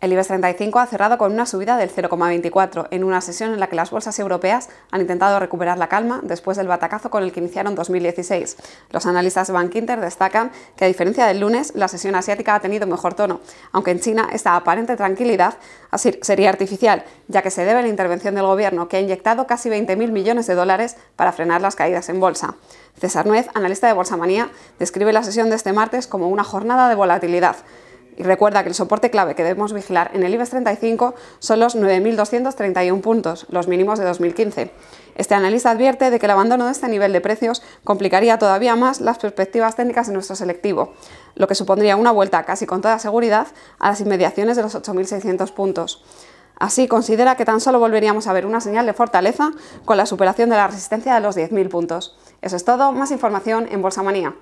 El IBEX 35 ha cerrado con una subida del 0,24 en una sesión en la que las bolsas europeas han intentado recuperar la calma después del batacazo con el que iniciaron 2016. Los analistas de Bank destacan que a diferencia del lunes, la sesión asiática ha tenido mejor tono, aunque en China esta aparente tranquilidad sería artificial, ya que se debe a la intervención del gobierno que ha inyectado casi 20.000 millones de dólares para frenar las caídas en bolsa. César Nuez, analista de Bolsa describe la sesión de este martes como una jornada de volatilidad. Y recuerda que el soporte clave que debemos vigilar en el IBEX 35 son los 9.231 puntos, los mínimos de 2015. Este analista advierte de que el abandono de este nivel de precios complicaría todavía más las perspectivas técnicas de nuestro selectivo, lo que supondría una vuelta casi con toda seguridad a las inmediaciones de los 8.600 puntos. Así, considera que tan solo volveríamos a ver una señal de fortaleza con la superación de la resistencia de los 10.000 puntos. Eso es todo, más información en Bolsa Manía.